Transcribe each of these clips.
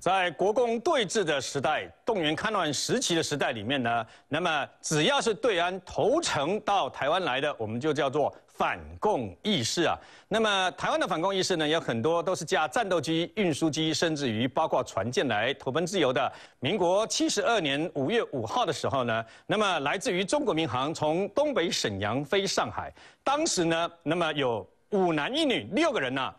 在国共对峙的时代、动员戡乱时期的时代里面呢，那么只要是对岸投诚到台湾来的，我们就叫做反共意识啊。那么台湾的反共意识呢，有很多都是驾战斗机、运输机，甚至于包括船舰来投奔自由的。民国七十二年五月五号的时候呢，那么来自于中国民航从东北沈阳飞上海，当时呢，那么有五男一女六个人呢。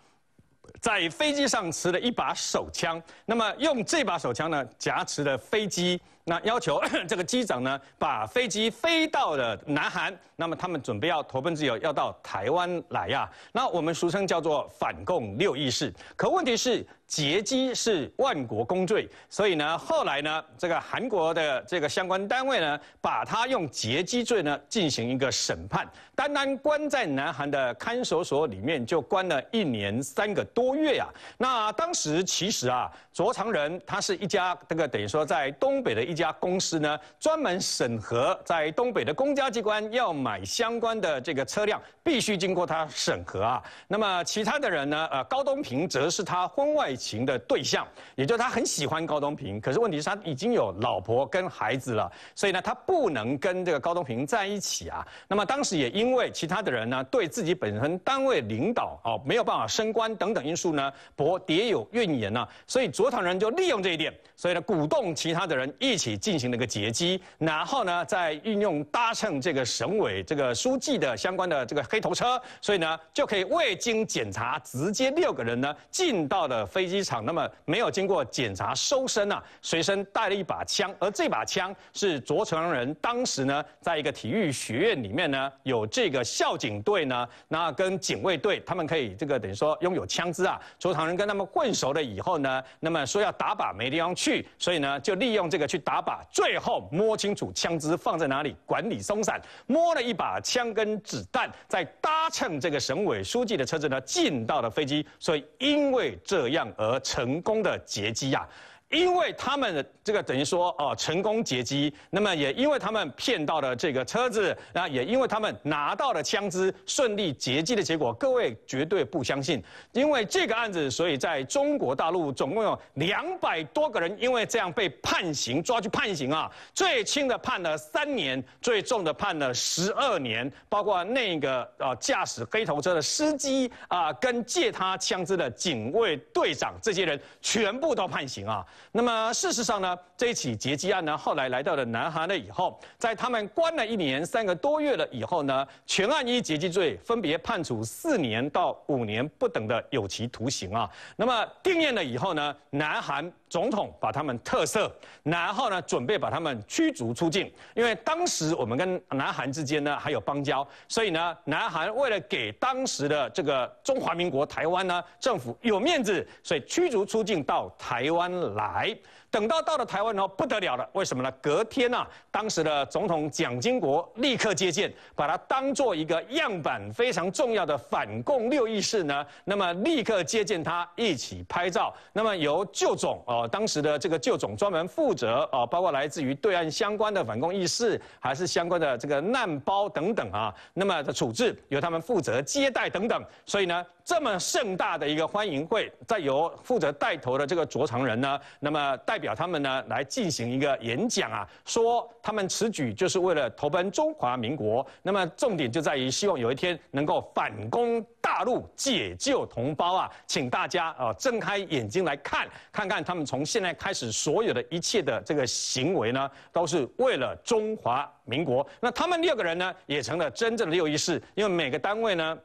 在飞机上持了一把手枪，那么用这把手枪呢夹持了飞机，那要求 这个机长呢把飞机飞到了南韩，那么他们准备要投奔自由，要到台湾来呀，那我们俗称叫做反共六意识，可问题是。劫机是万国公罪，所以呢，后来呢，这个韩国的这个相关单位呢，把他用劫机罪呢进行一个审判，单单关在南韩的看守所里面就关了一年三个多月啊。那当时其实啊，卓长仁他是一家这个等于说在东北的一家公司呢，专门审核在东北的公家机关要买相关的这个车辆，必须经过他审核啊。那么其他的人呢，呃，高东平则是他婚外。情的对象，也就是他很喜欢高东平，可是问题是他已经有老婆跟孩子了，所以呢，他不能跟这个高东平在一起啊。那么当时也因为其他的人呢，对自己本身单位领导哦没有办法升官等等因素呢，博迭有怨言呢，所以左坦人就利用这一点，所以呢，鼓动其他的人一起进行了一个劫机，然后呢，再运用搭乘这个省委这个书记的相关的这个黑头车，所以呢，就可以未经检查直接六个人呢进到了飞。机场那么没有经过检查收身啊，随身带了一把枪，而这把枪是卓长仁当时呢，在一个体育学院里面呢，有这个校警队呢，那跟警卫队他们可以这个等于说拥有枪支啊。卓长仁跟他们混熟了以后呢，那么说要打靶没地方去，所以呢就利用这个去打靶，最后摸清楚枪支放在哪里，管理松散，摸了一把枪跟子弹，在搭乘这个省委书记的车子呢进到了飞机，所以因为这样。而成功的截击呀。因为他们这个等于说哦成功劫机，那么也因为他们骗到了这个车子，那也因为他们拿到了枪支，顺利劫机的结果，各位绝对不相信。因为这个案子，所以在中国大陆总共有两百多个人因为这样被判刑、抓去判刑啊。最轻的判了三年，最重的判了十二年，包括那个呃驾驶黑头车的司机啊，跟借他枪支的警卫队长这些人全部都判刑啊。那么，事实上呢，这一起劫机案呢，后来来到了南韩了以后，在他们关了一年三个多月了以后呢，全案依劫机罪分别判处四年到五年不等的有期徒刑啊。那么定验了以后呢，南韩。总统把他们特赦，然后呢，准备把他们驱逐出境。因为当时我们跟南韩之间呢还有邦交，所以呢，南韩为了给当时的这个中华民国台湾呢政府有面子，所以驱逐出境到台湾来。等到到了台湾后不得了了。为什么呢？隔天呢，当时的总统蒋经国立刻接见，把他当做一个样板，非常重要的反共六义士呢。那么立刻接见他，一起拍照。那么由旧总哦，当时的这个旧总专门负责哦，包括来自于对岸相关的反共意识，还是相关的这个难胞等等啊，那么的处置由他们负责接待等等。所以呢。这么盛大的一个欢迎会，再由负责带头的这个卓长仁呢，那么代表他们呢来进行一个演讲啊，说他们此举就是为了投奔中华民国。那么重点就在于希望有一天能够反攻大陆，解救同胞啊！请大家啊睁开眼睛来看，看看他们从现在开始所有的一切的这个行为呢，都是为了中华民国。那他们六个人呢，也成了真正的六一式，因为每个单位呢。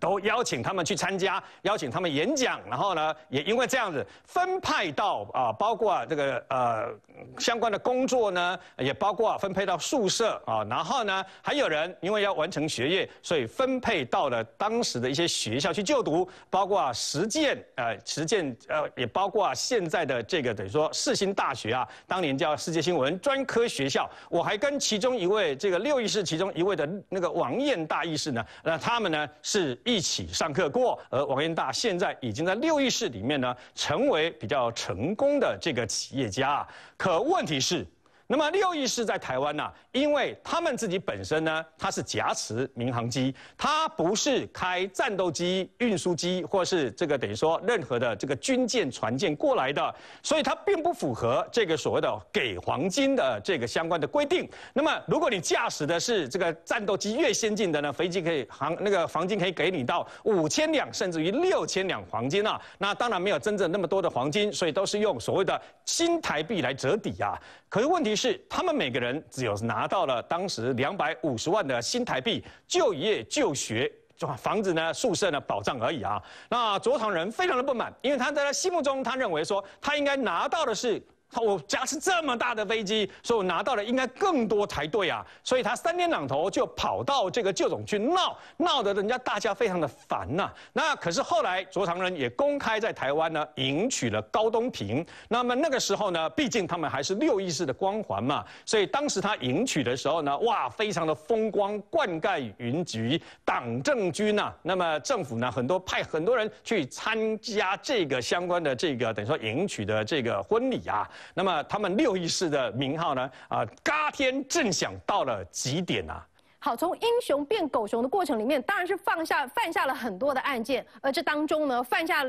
都邀请他们去参加，邀请他们演讲，然后呢，也因为这样子分派到啊，包括这个呃相关的工作呢，也包括分配到宿舍啊，然后呢，还有人因为要完成学业，所以分配到了当时的一些学校去就读，包括实践呃实践呃，也包括现在的这个等于说世新大学啊，当年叫世界新闻专科学校，我还跟其中一位这个六艺士其中一位的那个王燕大艺士呢，那他们呢是。一起上课过，而王彦大现在已经在六亿市里面呢，成为比较成功的这个企业家。可问题是。那么六亿是在台湾呐，因为他们自己本身呢，它是挟持民航机，它不是开战斗机、运输机或是这个等于说任何的这个军舰、船舰过来的，所以它并不符合这个所谓的给黄金的这个相关的规定。那么如果你驾驶的是这个战斗机越先进的呢，飞机可以航那个黄金可以给你到五千两，甚至于六千两黄金啊，那当然没有真正那么多的黄金，所以都是用所谓的新台币来折抵啊。可是问题。于是，他们每个人只有拿到了当时两百五十万的新台币，就业、就学、房子呢、宿舍呢，保障而已啊。那卓唐人非常的不满，因为他在他心目中，他认为说，他应该拿到的是。我驾驶这么大的飞机，所以我拿到的应该更多才对啊。所以他三天两头就跑到这个旧总去闹，闹得人家大家非常的烦呐。那可是后来卓长仁也公开在台湾呢迎娶了高东平。那么那个时候呢，毕竟他们还是六一式的光环嘛，所以当时他迎娶的时候呢，哇，非常的风光，冠盖云集，党政军呐，那么政府呢，很多派很多人去参加这个相关的这个等于说迎娶的这个婚礼啊。那么他们六一式的名号呢？啊，嘎天震响到了极点啊！好，从英雄变狗熊的过程里面，当然是放下犯下了很多的案件。而这当中呢，犯下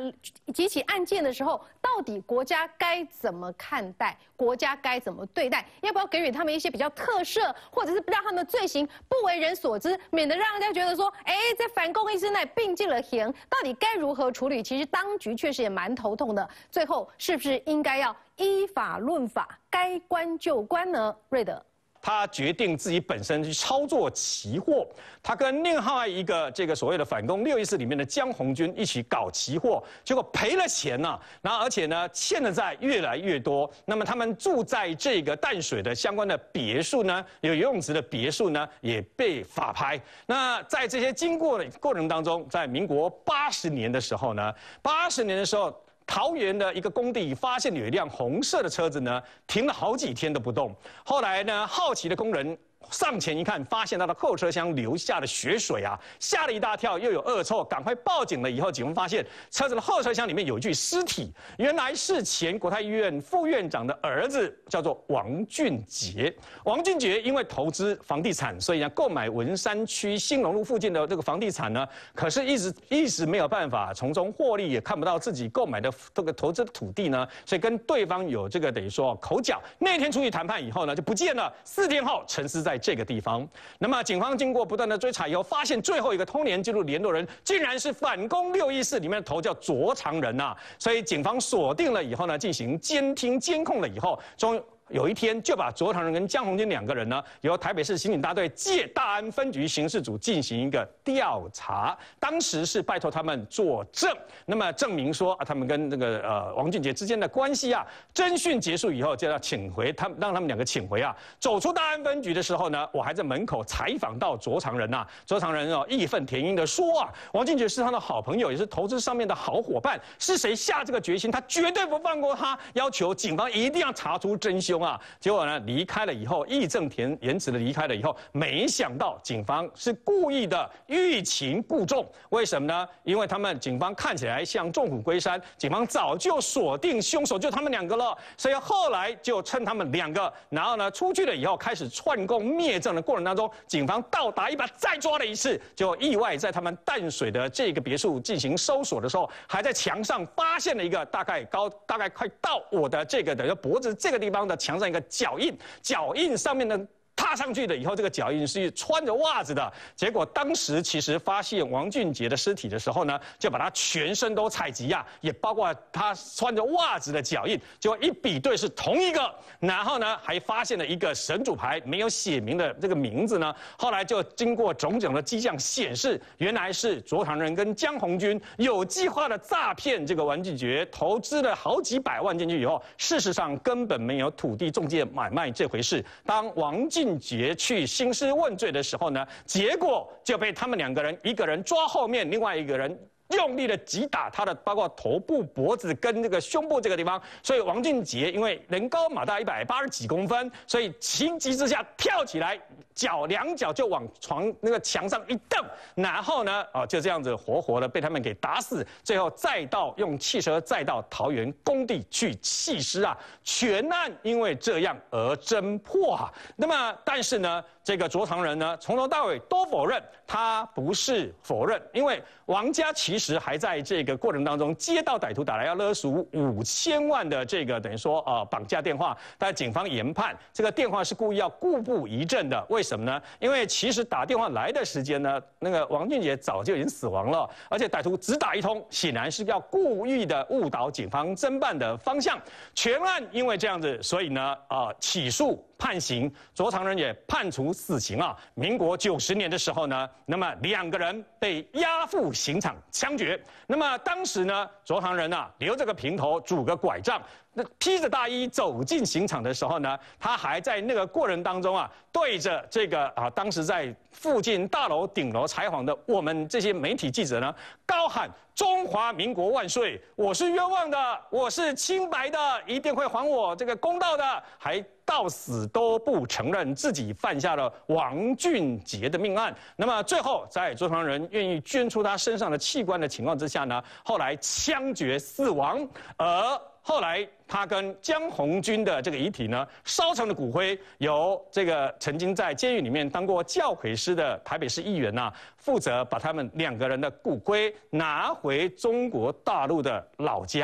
几起案件的时候，到底国家该怎么看待？国家该怎么对待？要不要给予他们一些比较特赦，或者是让他们的罪行不为人所知，免得让人家觉得说，哎，在反共意识内并进了行，到底该如何处理？其实当局确实也蛮头痛的。最后，是不是应该要依法论法，该关就关呢？瑞德。他决定自己本身去操作期货，他跟另外一个这个所谓的反攻六一四里面的江红军一起搞期货，结果赔了钱啊，然后而且呢欠的债越来越多。那么他们住在这个淡水的相关的别墅呢，有游泳池的别墅呢，也被法拍。那在这些经过的过程当中，在民国八十年的时候呢，八十年的时候。桃园的一个工地，发现有一辆红色的车子呢，停了好几天都不动。后来呢，好奇的工人。上前一看，发现他的后车厢留下的血水啊，吓了一大跳，又有恶臭，赶快报警了。以后，警方发现车子的后车厢里面有一具尸体，原来是前国泰医院副院长的儿子，叫做王俊杰。王俊杰因为投资房地产，所以呢，购买文山区兴隆路附近的这个房地产呢，可是一直一直没有办法从中获利，也看不到自己购买的这个投资的土地呢，所以跟对方有这个等于说口角。那天出去谈判以后呢，就不见了。四天后，陈思在。在这个地方，那么警方经过不断的追查以后，发现最后一个通联记录联络人，竟然是反攻六一四里面的头叫卓长仁呐，所以警方锁定了以后呢，进行监听监控了以后，终于。有一天就把卓长仁跟江宏军两个人呢，由台北市刑警大队借大安分局刑事组进行一个调查。当时是拜托他们作证，那么证明说啊，他们跟那个呃王俊杰之间的关系啊。侦讯结束以后就要请回他，让他们两个请回啊。走出大安分局的时候呢，我还在门口采访到卓长仁呐。卓长仁哦义愤填膺的说啊，王俊杰是他的好朋友，也是投资上面的好伙伴。是谁下这个决心？他绝对不放过他。要求警方一定要查出真凶。啊，结果呢，离开了以后，义正填言辞的离开了以后，没想到警方是故意的欲擒故纵，为什么呢？因为他们警方看起来像众虎归山，警方早就锁定凶手就他们两个了，所以后来就趁他们两个，然后呢出去了以后，开始串供灭证的过程当中，警方到达一把，再抓了一次，就意外在他们淡水的这个别墅进行搜索的时候，还在墙上发现了一个大概高，大概快到我的这个等于脖子这个地方的。墙上一个脚印，脚印上面的。踏上去的以后，这个脚印是穿着袜子的。结果当时其实发现王俊杰的尸体的时候呢，就把他全身都采集呀，也包括他穿着袜子的脚印，就一比对是同一个。然后呢，还发现了一个神主牌没有写明的这个名字呢。后来就经过种种的迹象显示，原来是卓唐人跟江红军有计划的诈骗这个王俊杰，投资了好几百万进去以后，事实上根本没有土地中介买卖这回事。当王俊去兴师问罪的时候呢，结果就被他们两个人，一个人抓后面，另外一个人。用力的击打他的，包括头部、脖子跟这个胸部这个地方。所以王俊杰因为人高马大，一百八十几公分，所以情急之下跳起来，脚两脚就往床那个墙上一蹬，然后呢，啊，就这样子活活的被他们给打死。最后再到用汽车再到桃园工地去弃尸啊，全案因为这样而侦破啊。那么但是呢，这个卓长人呢，从头到尾都否认，他不是否认，因为王家琪。时还在这个过程当中，接到歹徒打来要勒赎五千万的这个等于说呃绑架电话，但警方研判这个电话是故意要故布疑阵的，为什么呢？因为其实打电话来的时间呢，那个王俊杰早就已经死亡了，而且歹徒只打一通，显然是要故意的误导警方侦办的方向。全案因为这样子，所以呢啊起诉。判刑，卓长仁也判处死刑啊！民国九十年的时候呢，那么两个人被押赴刑场枪决。那么当时呢，卓长仁呢留着个平头，拄个拐杖。那披着大衣走进刑场的时候呢，他还在那个过程当中啊，对着这个啊，当时在附近大楼顶楼采访的我们这些媒体记者呢，高喊“中华民国万岁！我是冤枉的，我是清白的，一定会还我这个公道的”，还到死都不承认自己犯下了王俊杰的命案。那么最后，在周长人愿意捐出他身上的器官的情况之下呢，后来枪决死亡，而。后来，他跟江红军的这个遗体呢，烧成了骨灰，由这个曾经在监狱里面当过教诲师的台北市议员呢，负责把他们两个人的骨灰拿回中国大陆的老家。